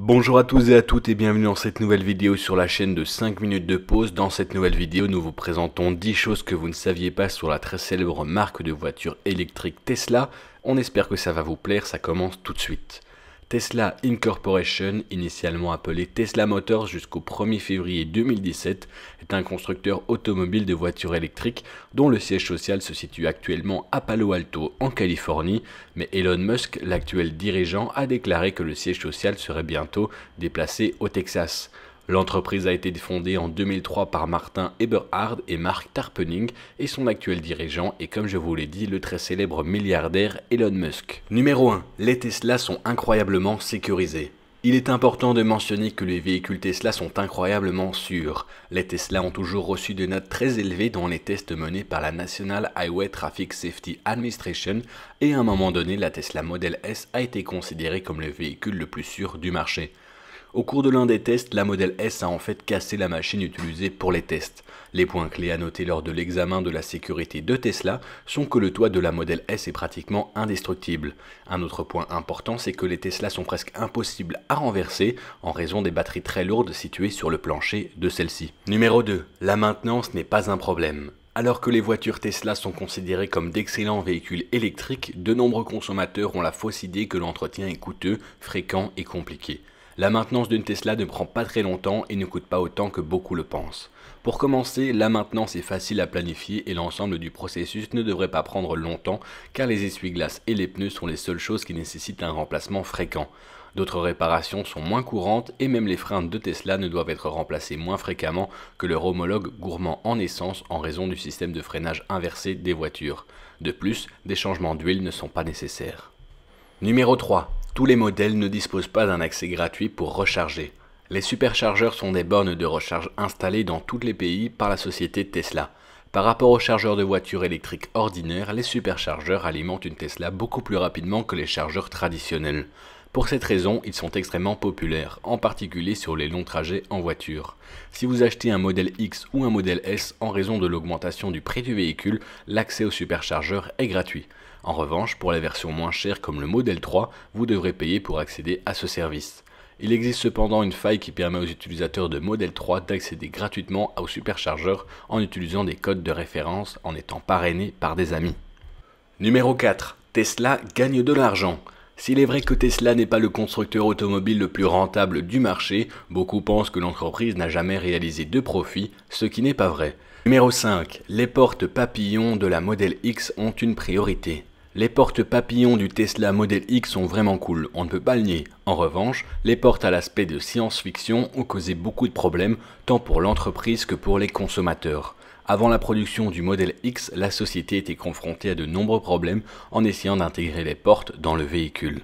Bonjour à tous et à toutes et bienvenue dans cette nouvelle vidéo sur la chaîne de 5 minutes de pause. Dans cette nouvelle vidéo, nous vous présentons 10 choses que vous ne saviez pas sur la très célèbre marque de voitures électriques Tesla. On espère que ça va vous plaire, ça commence tout de suite. Tesla Incorporation, initialement appelé Tesla Motors jusqu'au 1er février 2017, est un constructeur automobile de voitures électriques dont le siège social se situe actuellement à Palo Alto en Californie, mais Elon Musk, l'actuel dirigeant, a déclaré que le siège social serait bientôt déplacé au Texas. L'entreprise a été fondée en 2003 par Martin Eberhard et Mark Tarpening et son actuel dirigeant est comme je vous l'ai dit le très célèbre milliardaire Elon Musk. Numéro 1. Les Tesla sont incroyablement sécurisés. Il est important de mentionner que les véhicules Tesla sont incroyablement sûrs. Les Tesla ont toujours reçu des notes très élevées dans les tests menés par la National Highway Traffic Safety Administration et à un moment donné la Tesla Model S a été considérée comme le véhicule le plus sûr du marché. Au cours de l'un des tests, la modèle S a en fait cassé la machine utilisée pour les tests. Les points clés à noter lors de l'examen de la sécurité de Tesla sont que le toit de la modèle S est pratiquement indestructible. Un autre point important, c'est que les Tesla sont presque impossibles à renverser en raison des batteries très lourdes situées sur le plancher de celle-ci. Numéro 2. La maintenance n'est pas un problème. Alors que les voitures Tesla sont considérées comme d'excellents véhicules électriques, de nombreux consommateurs ont la fausse idée que l'entretien est coûteux, fréquent et compliqué. La maintenance d'une Tesla ne prend pas très longtemps et ne coûte pas autant que beaucoup le pensent. Pour commencer, la maintenance est facile à planifier et l'ensemble du processus ne devrait pas prendre longtemps car les essuie-glaces et les pneus sont les seules choses qui nécessitent un remplacement fréquent. D'autres réparations sont moins courantes et même les freins de Tesla ne doivent être remplacés moins fréquemment que leur homologue gourmand en essence en raison du système de freinage inversé des voitures. De plus, des changements d'huile ne sont pas nécessaires. Numéro 3. Tous les modèles ne disposent pas d'un accès gratuit pour recharger. Les superchargeurs sont des bornes de recharge installées dans tous les pays par la société Tesla. Par rapport aux chargeurs de voitures électriques ordinaires, les superchargeurs alimentent une Tesla beaucoup plus rapidement que les chargeurs traditionnels. Pour cette raison, ils sont extrêmement populaires, en particulier sur les longs trajets en voiture. Si vous achetez un modèle X ou un modèle S en raison de l'augmentation du prix du véhicule, l'accès au superchargeur est gratuit. En revanche, pour la version moins chère comme le modèle 3, vous devrez payer pour accéder à ce service. Il existe cependant une faille qui permet aux utilisateurs de modèle 3 d'accéder gratuitement au superchargeur en utilisant des codes de référence en étant parrainés par des amis. Numéro 4. Tesla gagne de l'argent. S'il est vrai que Tesla n'est pas le constructeur automobile le plus rentable du marché, beaucoup pensent que l'entreprise n'a jamais réalisé de profit, ce qui n'est pas vrai. Numéro 5. Les portes papillons de la Model X ont une priorité. Les portes papillons du Tesla Model X sont vraiment cool, on ne peut pas le nier. En revanche, les portes à l'aspect de science-fiction ont causé beaucoup de problèmes, tant pour l'entreprise que pour les consommateurs. Avant la production du modèle X, la société était confrontée à de nombreux problèmes en essayant d'intégrer les portes dans le véhicule.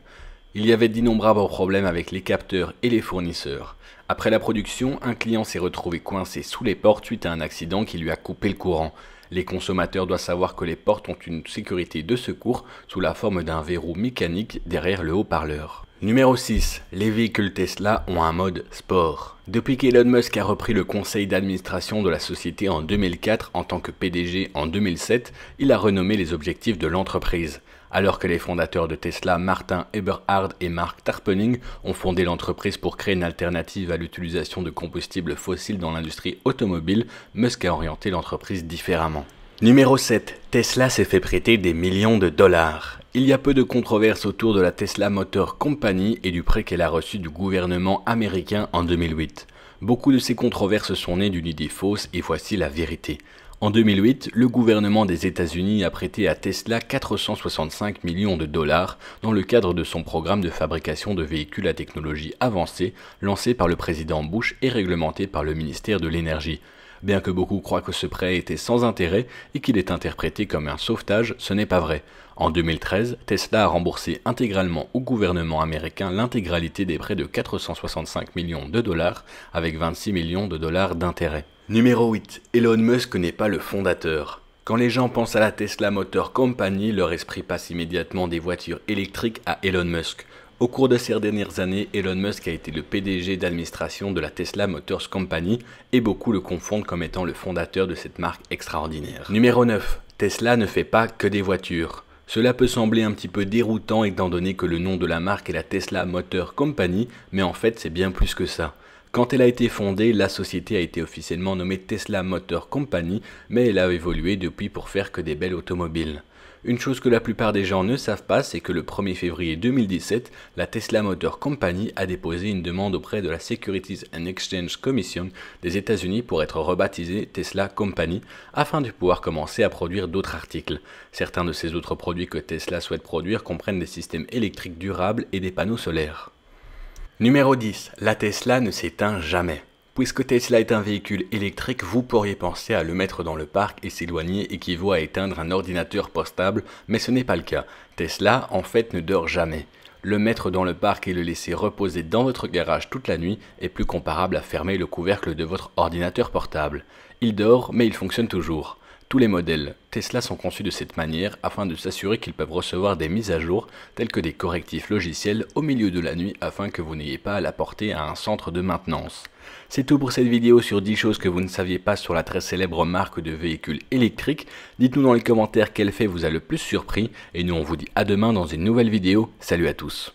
Il y avait d'innombrables problèmes avec les capteurs et les fournisseurs. Après la production, un client s'est retrouvé coincé sous les portes suite à un accident qui lui a coupé le courant. Les consommateurs doivent savoir que les portes ont une sécurité de secours sous la forme d'un verrou mécanique derrière le haut-parleur. Numéro 6. Les véhicules Tesla ont un mode sport. Depuis qu'Elon Musk a repris le conseil d'administration de la société en 2004 en tant que PDG en 2007, il a renommé les objectifs de l'entreprise. Alors que les fondateurs de Tesla, Martin Eberhard et Mark Tarpening, ont fondé l'entreprise pour créer une alternative à l'utilisation de combustibles fossiles dans l'industrie automobile, Musk a orienté l'entreprise différemment. Numéro 7. Tesla s'est fait prêter des millions de dollars. Il y a peu de controverses autour de la Tesla Motor Company et du prêt qu'elle a reçu du gouvernement américain en 2008. Beaucoup de ces controverses sont nées d'une idée fausse et voici la vérité. En 2008, le gouvernement des États-Unis a prêté à Tesla 465 millions de dollars dans le cadre de son programme de fabrication de véhicules à technologie avancée lancé par le président Bush et réglementé par le ministère de l'Énergie. Bien que beaucoup croient que ce prêt était sans intérêt et qu'il est interprété comme un sauvetage, ce n'est pas vrai. En 2013, Tesla a remboursé intégralement au gouvernement américain l'intégralité des prêts de 465 millions de dollars avec 26 millions de dollars d'intérêt. Numéro 8. Elon Musk n'est pas le fondateur. Quand les gens pensent à la Tesla Motor Company, leur esprit passe immédiatement des voitures électriques à Elon Musk. Au cours de ces dernières années, Elon Musk a été le PDG d'administration de la Tesla Motors Company et beaucoup le confondent comme étant le fondateur de cette marque extraordinaire. Numéro 9. Tesla ne fait pas que des voitures. Cela peut sembler un petit peu déroutant étant donné que le nom de la marque est la Tesla Motor Company, mais en fait c'est bien plus que ça. Quand elle a été fondée, la société a été officiellement nommée Tesla Motor Company, mais elle a évolué depuis pour faire que des belles automobiles. Une chose que la plupart des gens ne savent pas, c'est que le 1er février 2017, la Tesla Motor Company a déposé une demande auprès de la Securities and Exchange Commission des États-Unis pour être rebaptisée Tesla Company afin de pouvoir commencer à produire d'autres articles. Certains de ces autres produits que Tesla souhaite produire comprennent des systèmes électriques durables et des panneaux solaires. Numéro 10. La Tesla ne s'éteint jamais. Puisque Tesla est un véhicule électrique, vous pourriez penser à le mettre dans le parc et s'éloigner équivaut à éteindre un ordinateur portable, mais ce n'est pas le cas. Tesla, en fait, ne dort jamais. Le mettre dans le parc et le laisser reposer dans votre garage toute la nuit est plus comparable à fermer le couvercle de votre ordinateur portable. Il dort, mais il fonctionne toujours. Tous les modèles Tesla sont conçus de cette manière afin de s'assurer qu'ils peuvent recevoir des mises à jour telles que des correctifs logiciels au milieu de la nuit afin que vous n'ayez pas à la porter à un centre de maintenance. C'est tout pour cette vidéo sur 10 choses que vous ne saviez pas sur la très célèbre marque de véhicules électriques. Dites-nous dans les commentaires quel fait vous a le plus surpris et nous on vous dit à demain dans une nouvelle vidéo. Salut à tous